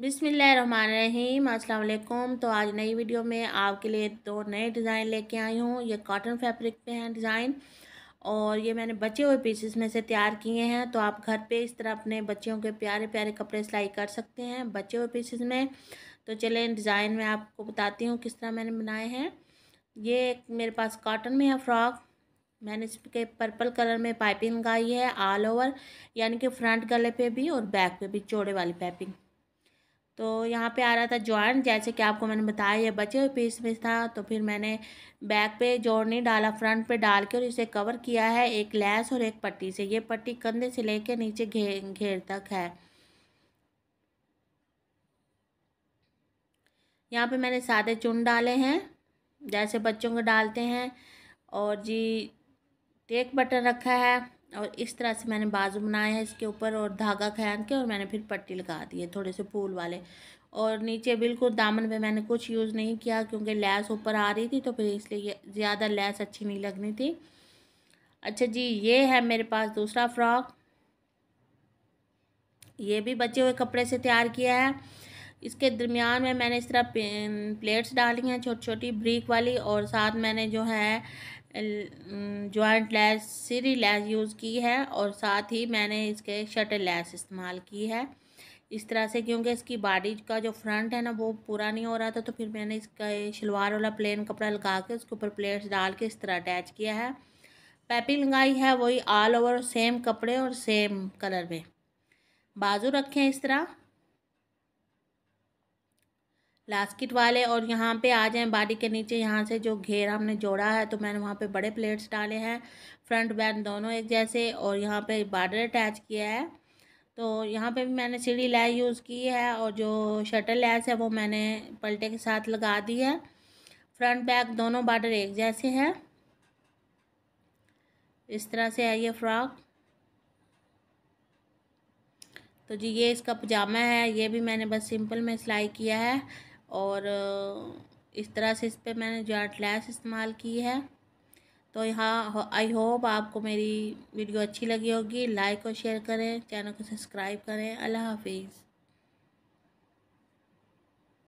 बिसमीम अल्लाम तो आज नई वीडियो में आपके लिए दो नए डिज़ाइन लेके आई हूँ ये कॉटन फैब्रिक पे हैं डिज़ाइन और ये मैंने बचे हुए पीसेस में से तैयार किए हैं तो आप घर पे इस तरह अपने बच्चियों के प्यारे प्यारे कपड़े सिलाई कर सकते हैं बचे हुए पीसेस में तो चलें डिज़ाइन में आपको बताती हूँ किस तरह मैंने बनाए हैं ये मेरे पास कॉटन में है फ्रॉक मैंने इसके पर्पल कलर में पाइपिंग लगाई है ऑल ओवर यानी कि फ्रंट गले पे भी और बैक पे भी चौड़े वाली पाइपिंग तो यहाँ पे आ रहा था जॉइंट जैसे कि आपको मैंने बताया ये बचे हुए पीस में था तो फिर मैंने बैक पे जोड़ नहीं डाला फ्रंट पे डाल के और इसे कवर किया है एक लैस और एक पट्टी से ये पट्टी कंधे से लेके नीचे घेर घेर तक है यहाँ पे मैंने सादे चुन डाले हैं जैसे बच्चों को डालते हैं और जी टेक बटन रखा है और इस तरह से मैंने बाजू बनाया है इसके ऊपर और धागा खयान के और मैंने फिर पट्टी लगा दी है थोड़े से फूल वाले और नीचे बिल्कुल दामन पे मैंने कुछ यूज़ नहीं किया क्योंकि लैस ऊपर आ रही थी तो फिर इसलिए ज़्यादा लैस अच्छी नहीं लगनी थी अच्छा जी ये है मेरे पास दूसरा फ्रॉक ये भी बचे हुए कपड़े से तैयार किया है इसके दरमियान में मैंने इस तरह प्लेट्स डाली हैं छोटी छोटी ब्रिक वाली और साथ मैंने जो है जॉइंट लैस सीरी लैस यूज़ की है और साथ ही मैंने इसके शटर लैस इस्तेमाल की है इस तरह से क्योंकि इसकी बॉडी का जो फ्रंट है ना वो पूरा नहीं हो रहा था तो फिर मैंने इसका शलवार वाला प्लेन कपड़ा लगा के उसके ऊपर प्लेट्स डाल के इस तरह अटैच किया है पैपिंग लगाई है वही ऑल ओवर सेम कपड़े और सेम कलर में बाजू रखें इस तरह लास्किट वाले और यहाँ पे आ जाएँ बाडी के नीचे यहाँ से जो घेर हमने जोड़ा है तो मैंने वहाँ पे बड़े प्लेट्स डाले हैं फ्रंट बैक दोनों एक जैसे और यहाँ पे बार्डर अटैच किया है तो यहाँ पे भी मैंने सीढ़ी लैस यूज़ की है और जो शटल लैस है वो मैंने पलटे के साथ लगा दी है फ्रंट बैक दोनों बार्डर एक जैसे हैं इस तरह से है ये फ्रॉक तो जी ये इसका पजामा है ये भी मैंने बस सिंपल में सिलाई किया है और इस तरह से इस पर मैंने जार्ट लैस इस्तेमाल की है तो यहाँ आई होप आपको मेरी वीडियो अच्छी लगी होगी लाइक और शेयर करें चैनल को सब्सक्राइब करें अल्लाह हाफिज़